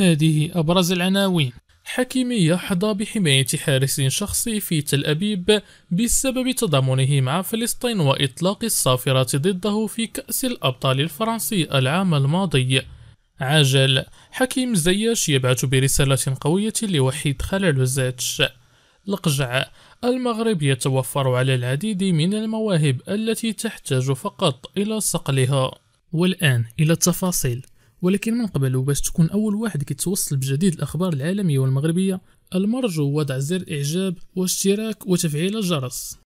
هذه أبرز العناوين حكيمي يحظى بحماية حارس شخصي في تل أبيب بسبب تضامنه مع فلسطين وإطلاق الصافرات ضده في كأس الأبطال الفرنسي العام الماضي عجل حكيم زياش يبعث برسالة قوية لوحيد خلال خلالوزاتش لقجع المغرب يتوفر على العديد من المواهب التي تحتاج فقط إلى صقلها والآن إلى التفاصيل ولكن من قبل وباش تكون أول واحد كيتوصل بجديد الأخبار العالمية والمغربية المرجو وضع زر إعجاب واشتراك وتفعيل الجرس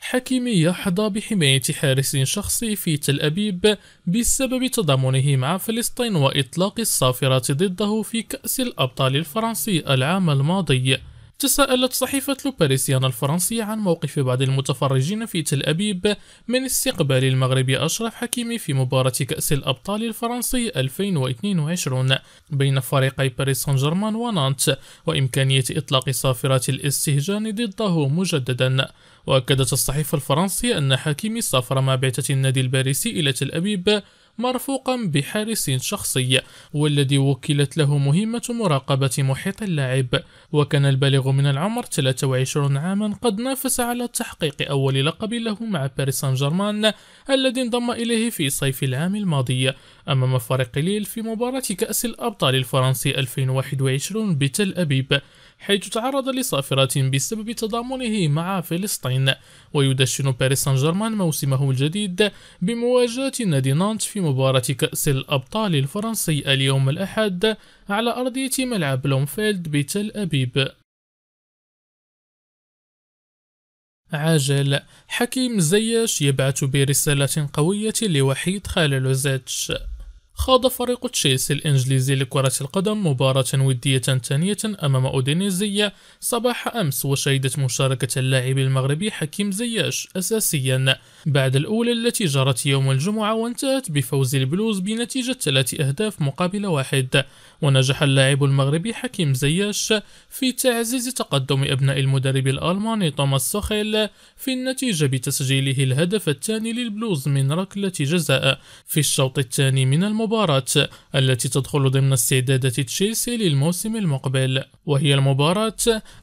حكيمي يحظى بحماية حارس شخصي في تل أبيب بسبب تضامنه مع فلسطين وإطلاق الصافرة ضده في كأس الأبطال الفرنسي العام الماضي تساءلت صحيفة لو الفرنسية عن موقف بعض المتفرجين في تل أبيب من استقبال المغربي أشرف حكيمي في مباراة كأس الأبطال الفرنسي 2022 بين فريقي باريس سان جيرمان ونانت وإمكانية إطلاق صافرات الاستهجان ضده مجددا وأكدت الصحيفة الفرنسية أن حكيمي سافر مع بعثة النادي الباريسي إلى تل أبيب مرفوقا بحارس شخصي والذي وكلت له مهمة مراقبة محيط اللاعب وكان البالغ من العمر 23 عاما قد نافس على تحقيق أول لقب له مع باريس سان جيرمان الذي انضم إليه في صيف العام الماضي أمام فريق ليل في مباراة كأس الأبطال الفرنسي 2021 بتل أبيب حيث تعرض لصافرات بسبب تضامنه مع فلسطين ويدشن باريس سان جيرمان موسمه الجديد بمواجهة نادي نانت في مباراة كأس الأبطال الفرنسي اليوم الأحد على أرضية ملعب بلومفيلد بتل أبيب عاجل حكيم زياش يبعث برسالة قوية لوحيد زيتش خاض فريق تشيلسي الإنجليزي لكرة القدم مباراة ودية ثانية أمام أودينيزية صباح أمس وشهدت مشاركة اللاعب المغربي حكيم زياش أساسيا بعد الأولى التي جرت يوم الجمعة وانتهت بفوز البلوز بنتيجة ثلاث أهداف مقابل واحد ونجح اللاعب المغربي حكيم زياش في تعزيز تقدم أبناء المدرب الألماني توماس سوخيل في النتيجة بتسجيله الهدف الثاني للبلوز من ركلة جزاء في الشوط الثاني من المباراة المباراة التي تدخل ضمن استعدادات تشيلسي للموسم المقبل وهي المباراة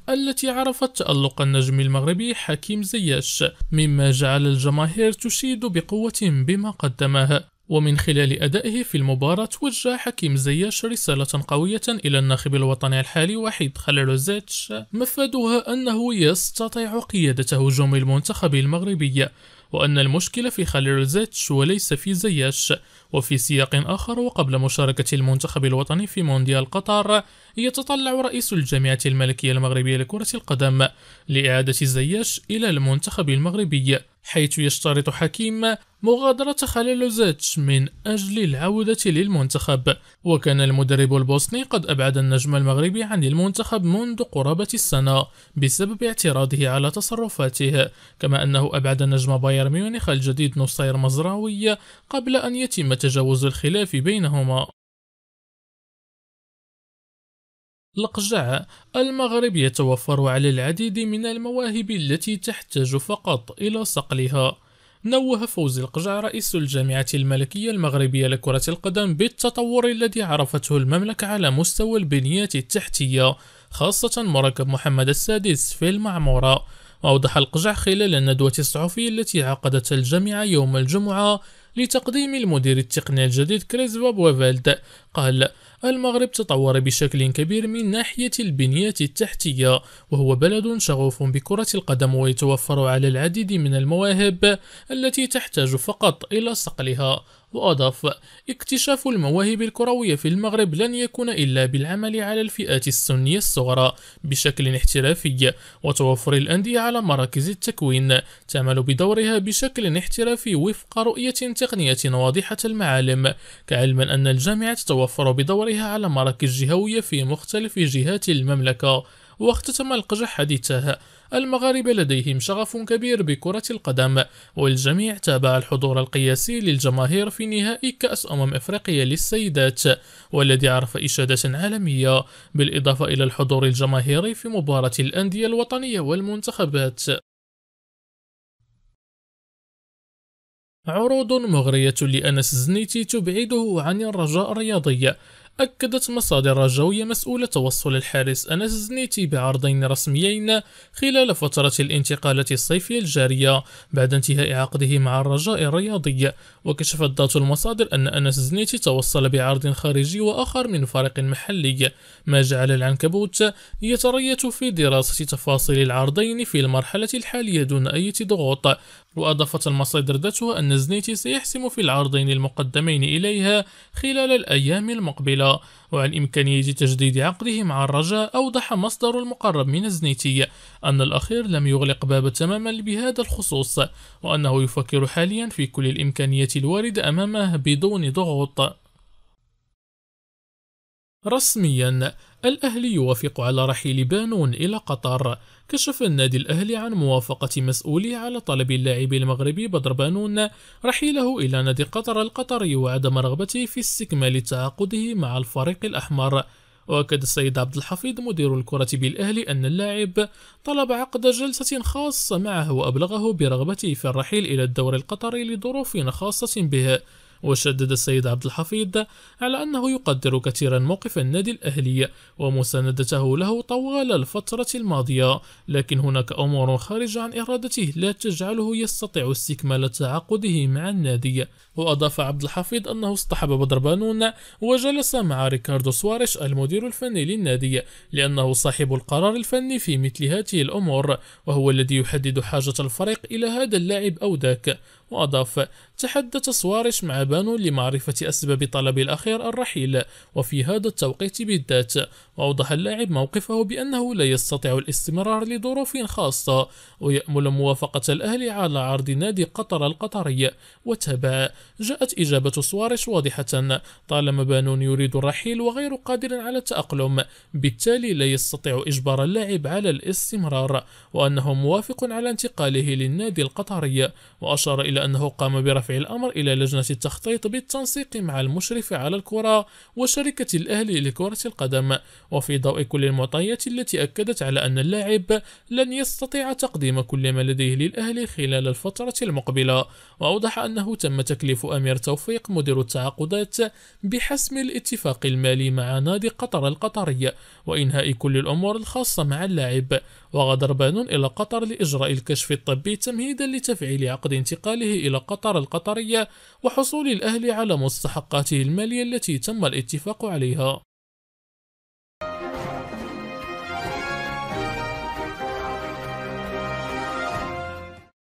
التي عرفت تألق النجم المغربي حكيم زياش مما جعل الجماهير تشيد بقوة بما قدمه ومن خلال أدائه في المباراة وجه حكيم زياش رسالة قوية إلى الناخب الوطني الحالي وحيد خليلوزيتش مفادها أنه يستطيع قيادة هجوم المنتخب المغربي وأن المشكلة في خليل زيتش وليس في زياش وفي سياق آخر وقبل مشاركة المنتخب الوطني في مونديال قطر يتطلع رئيس الجامعة الملكية المغربية لكرة القدم لإعادة زياش إلى المنتخب المغربي حيث يشترط حكيم مغادرة زيتش من أجل العودة للمنتخب وكان المدرب البوسني قد أبعد النجم المغربي عن المنتخب منذ قرابة السنة بسبب اعتراضه على تصرفاته كما أنه أبعد نجم بايرن ميونخ الجديد نصير مزراوي قبل أن يتم تجاوز الخلاف بينهما القجع المغرب يتوفر على العديد من المواهب التي تحتاج فقط إلى صقلها نوه فوزي القجع رئيس الجامعة الملكية المغربية لكرة القدم بالتطور الذي عرفته المملكة على مستوى البنيات التحتية خاصة مركب محمد السادس في المعمورة وأوضح القجع خلال الندوة الصحفية التي عقدتها الجامعة يوم الجمعة لتقديم المدير التقني الجديد كريس فابوفيلد قال المغرب تطور بشكل كبير من ناحية البنية التحتية وهو بلد شغوف بكرة القدم ويتوفر على العديد من المواهب التي تحتاج فقط إلى صقلها وأضاف اكتشاف المواهب الكروية في المغرب لن يكون إلا بالعمل على الفئات السنية الصغرى بشكل احترافي وتوفر الأندية على مراكز التكوين تعمل بدورها بشكل احترافي وفق رؤية تقنية واضحة المعالم كعلما أن الجامعة تتوفر بدورها وإطلالها على مراكز جهوية في مختلف جهات المملكة واختتم القجح حديثه المغاربة لديهم شغف كبير بكرة القدم والجميع تابع الحضور القياسي للجماهير في نهائي كأس أمم إفريقيا للسيدات والذي عرف إشادة عالمية بالإضافة إلى الحضور الجماهيري في مباراة الأندية الوطنية والمنتخبات عروض مغرية لأنس زنيتي تبعده عن الرجاء الرياضي أكدت مصادر جوية مسؤولة توصل الحارس أنس زنيتي بعرضين رسميين خلال فترة الانتقالات الصيفية الجارية بعد انتهاء عقده مع الرجاء الرياضي وكشفت ذات المصادر أن أنس زنيتي توصل بعرض خارجي وآخر من فريق محلي ما جعل العنكبوت يتريث في دراسة تفاصيل العرضين في المرحلة الحالية دون أي ضغوط وأضافت المصادر ذاتها أن زنيتي سيحسم في العرضين المقدمين إليها خلال الأيام المقبلة وعن إمكانية تجديد عقده مع الرجاء أوضح مصدر المقرب من زنيتي أن الأخير لم يغلق باب تماما بهذا الخصوص وأنه يفكر حاليا في كل الإمكانيات الواردة أمامه بدون ضغوط رسميا الأهلي يوافق على رحيل بانون إلى قطر كشف النادي الأهلي عن موافقة مسؤوليه على طلب اللاعب المغربي بدر بانون رحيله إلى نادي قطر القطري وعدم رغبته في استكمال تعاقده مع الفريق الأحمر وأكد السيد عبد الحفيظ مدير الكرة بالأهلي أن اللاعب طلب عقد جلسة خاصة معه وأبلغه برغبته في الرحيل إلى الدوري القطري لظروف خاصة به وشدد السيد عبد الحفيظ على أنه يقدر كثيرا موقف النادي الأهلي ومساندته له طوال الفترة الماضية لكن هناك أمور خارجة عن إرادته لا تجعله يستطيع استكمال تعاقده مع النادي وأضاف عبد الحفيظ أنه اصطحب بدر بانون وجلس مع ريكاردو سواريش المدير الفني للنادي لأنه صاحب القرار الفني في مثل هذه الأمور وهو الذي يحدد حاجة الفريق إلى هذا اللاعب أو ذاك وأضاف تحدث سواريش مع بانو لمعرفة أسباب طلب الأخير الرحيل وفي هذا التوقيت بالذات وأوضح اللاعب موقفه بأنه لا يستطيع الاستمرار لظروف خاصة ويأمل موافقة الأهلي على عرض نادي قطر القطري وتابع جاءت إجابة سواريش واضحة طالما بانون يريد الرحيل وغير قادر على التأقلم بالتالي لا يستطيع إجبار اللاعب على الاستمرار وأنه موافق على انتقاله للنادي القطري وأشار إلى أنه قام برفع الأمر إلى لجنة التخطيط بالتنسيق مع المشرف على الكرة وشركة الأهلي لكرة القدم وفي ضوء كل المعطيات التي أكدت على أن اللاعب لن يستطيع تقديم كل ما لديه للأهلي خلال الفترة المقبلة وأوضح أنه تم تكليف أمير توفيق مدير التعاقدات بحسم الاتفاق المالي مع نادي قطر القطري وإنهاء كل الأمور الخاصة مع اللاعب وغادر بانون إلى قطر لإجراء الكشف الطبي تمهيدا لتفعيل عقد انتقاله إلى قطر القطرية وحصول الأهل على مستحقاته المالية التي تم الاتفاق عليها